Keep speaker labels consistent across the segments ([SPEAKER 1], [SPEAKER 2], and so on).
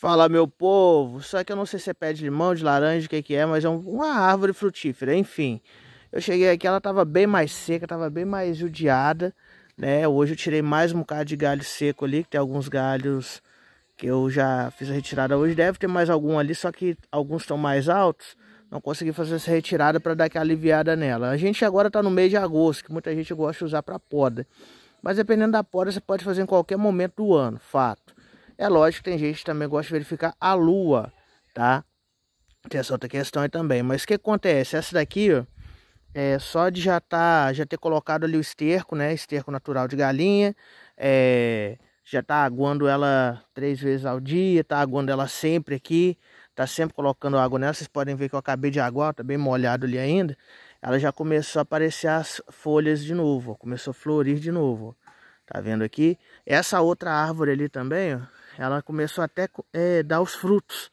[SPEAKER 1] Fala meu povo, só que eu não sei se é pé de limão, de laranja, o que que é, mas é uma árvore frutífera, enfim. Eu cheguei aqui, ela tava bem mais seca, tava bem mais judiada, né? Hoje eu tirei mais um bocado de galho seco ali, que tem alguns galhos que eu já fiz a retirada hoje. Deve ter mais algum ali, só que alguns estão mais altos. Não consegui fazer essa retirada para dar aquela aliviada nela. A gente agora tá no mês de agosto, que muita gente gosta de usar para poda. Mas dependendo da poda, você pode fazer em qualquer momento do ano, fato. É lógico que tem gente que também gosta de verificar a lua, tá? Tem essa outra questão aí também. Mas o que acontece? Essa daqui, ó, é só de já, tá, já ter colocado ali o esterco, né? Esterco natural de galinha. É, já tá aguando ela três vezes ao dia, tá aguando ela sempre aqui. Tá sempre colocando água nela. Vocês podem ver que eu acabei de aguar, tá bem molhado ali ainda. Ela já começou a aparecer as folhas de novo, ó, começou a florir de novo. Tá vendo aqui? Essa outra árvore ali também, ó, ela começou até é, dar os frutos.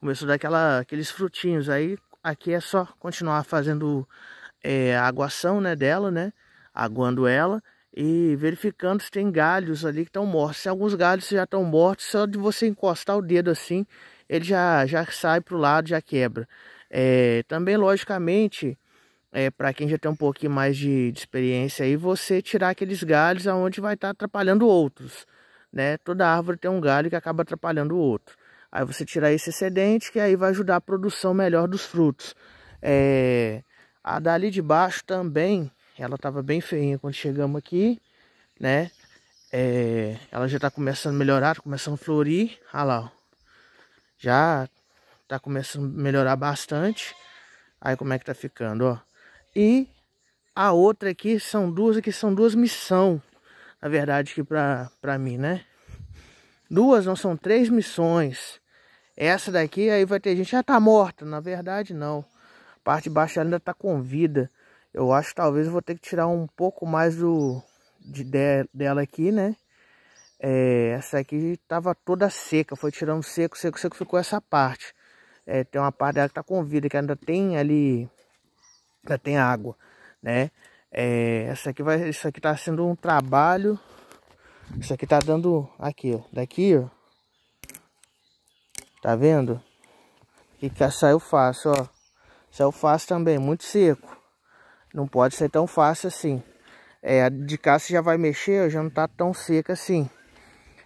[SPEAKER 1] Começou daquela aqueles frutinhos. Aí aqui é só continuar fazendo é, a aguação né, dela, né? Aguando ela e verificando se tem galhos ali que estão mortos. Se alguns galhos já estão mortos, só de você encostar o dedo assim, ele já, já sai para o lado, já quebra. É, também, logicamente, é, para quem já tem um pouquinho mais de, de, experiência aí, você tirar aqueles galhos aonde vai estar tá atrapalhando outros né? Toda árvore tem um galho que acaba atrapalhando o outro. Aí você tira esse excedente que aí vai ajudar a produção melhor dos frutos. É... A dali de baixo também, ela estava bem feinha quando chegamos aqui, né? É... Ela já está começando a melhorar, tá começando a florir. Olha lá, ó. já está começando a melhorar bastante. Aí como é que tá ficando, ó. E a outra aqui são duas aqui são duas missão a verdade que para mim, né? Duas, não são três missões. Essa daqui aí vai ter gente já ah, tá morta, na verdade não. A parte de baixo ainda tá com vida. Eu acho que talvez eu vou ter que tirar um pouco mais do de, de dela aqui, né? É, essa aqui tava toda seca, foi tirando seco, seco, seco, ficou essa parte. É, tem uma parte dela que tá com vida, que ainda tem ali, ainda tem água, né? É, essa aqui vai, isso aqui tá sendo um trabalho. Isso aqui tá dando aqui, ó, daqui, ó. Tá vendo? E que saiu fácil, ó. Saiu fácil também, muito seco. Não pode ser tão fácil assim. É, de cá se já vai mexer, já não tá tão seca assim.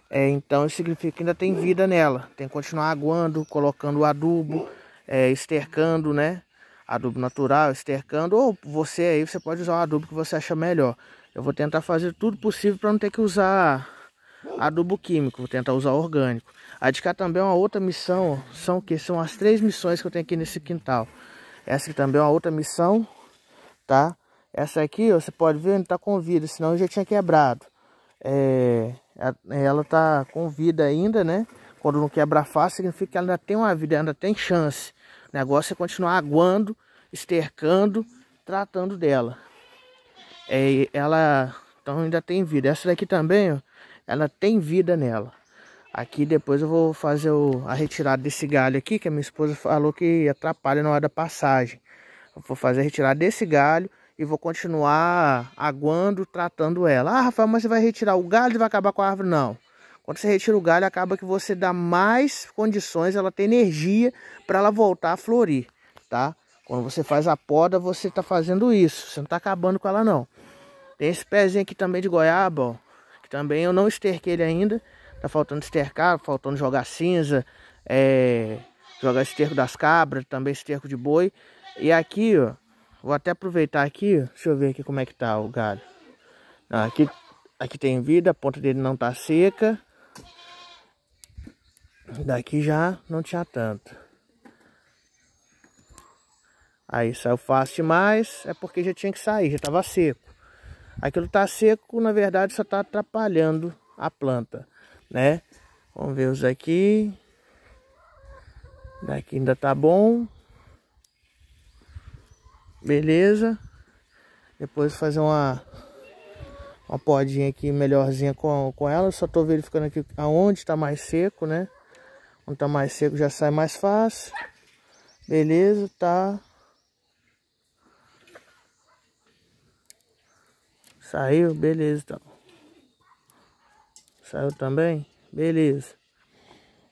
[SPEAKER 1] É, então isso significa que ainda tem vida nela. Tem que continuar aguando, colocando o adubo, é, estercando, né? adubo natural, estercando, ou você aí, você pode usar o adubo que você acha melhor. Eu vou tentar fazer tudo possível para não ter que usar adubo químico, vou tentar usar orgânico. cá também é uma outra missão, são que são as três missões que eu tenho aqui nesse quintal. Essa aqui também é uma outra missão, tá? Essa aqui, ó, você pode ver, não tá com vida, senão eu já tinha quebrado. É, ela tá com vida ainda, né? Quando não quebra fácil, significa que ela ainda tem uma vida, ainda tem chance. O negócio é continuar aguando, estercando, tratando dela. É, ela então ainda tem vida. Essa daqui também, ó, ela tem vida nela. Aqui depois eu vou fazer o, a retirada desse galho aqui, que a minha esposa falou que atrapalha na hora da passagem. Eu vou fazer a retirada desse galho e vou continuar aguando, tratando ela. Ah, Rafael, mas você vai retirar o galho e vai acabar com a árvore? Não. Quando você retira o galho, acaba que você dá mais condições, ela tem energia para ela voltar a florir, tá? Quando você faz a poda, você está fazendo isso, você não está acabando com ela não. Tem esse pezinho aqui também de goiaba, ó, que também eu não esterquei ele ainda, tá faltando estercar, faltando jogar cinza, é, jogar esterco das cabras, também esterco de boi. E aqui, ó, vou até aproveitar aqui, ó, deixa eu ver aqui como é que tá o galho. aqui, aqui tem vida, a ponta dele não tá seca. Daqui já não tinha tanto. Aí saiu fácil demais, é porque já tinha que sair, já estava seco. Aquilo tá seco, na verdade, só tá atrapalhando a planta, né? Vamos ver os aqui. Daqui ainda tá bom. Beleza. Depois fazer uma uma podinha aqui melhorzinha com, com ela. Só tô verificando aqui aonde tá mais seco, né? Quando tá mais seco já sai mais fácil. Beleza, tá. Saiu, beleza então. Saiu também? Beleza.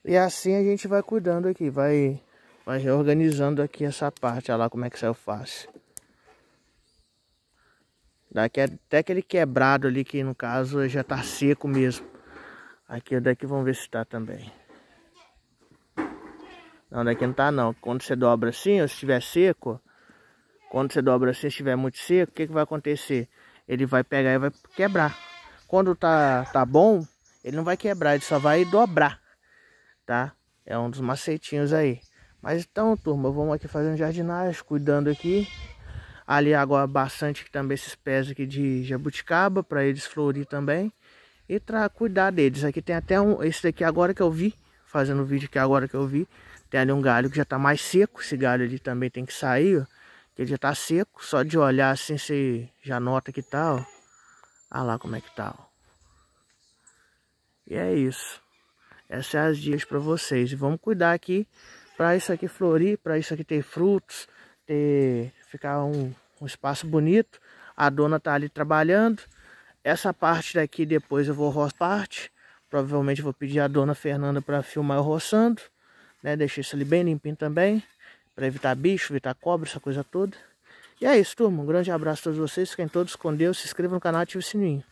[SPEAKER 1] E assim a gente vai cuidando aqui, vai, vai reorganizando aqui essa parte, olha lá como é que saiu fácil. Daqui até aquele quebrado ali que no caso já tá seco mesmo. Aqui é daqui é vamos ver se tá também. Não, não é esquentar tá, não. Quando você dobra assim, ou se estiver seco, quando você dobra assim, se estiver muito seco, o que, que vai acontecer? Ele vai pegar e vai quebrar. Quando tá, tá bom, ele não vai quebrar, ele só vai dobrar, tá? É um dos macetinhos aí. Mas então, turma, vamos aqui fazendo jardinagem, cuidando aqui. Ali agora bastante também esses pés aqui de jabuticaba, para eles florir também. E para cuidar deles. Aqui tem até um, esse daqui agora que eu vi, fazendo o vídeo aqui agora que eu vi. Tem ali um galho que já está mais seco. Esse galho ali também tem que sair, ó. Que ele já está seco. Só de olhar assim você já nota que tá, ó. Olha lá como é que tá, ó. E é isso. Essas são as dias para vocês. E vamos cuidar aqui para isso aqui florir, para isso aqui ter frutos, ter ficar um, um espaço bonito. A dona tá ali trabalhando. Essa parte daqui depois eu vou roçar parte. Provavelmente vou pedir a dona Fernanda para filmar eu roçando. Né? Deixei isso ali bem limpinho também, para evitar bicho, evitar cobra, essa coisa toda. E é isso, turma. Um grande abraço a todos vocês. Fiquem todos com Deus. Se inscrevam no canal e ative o sininho.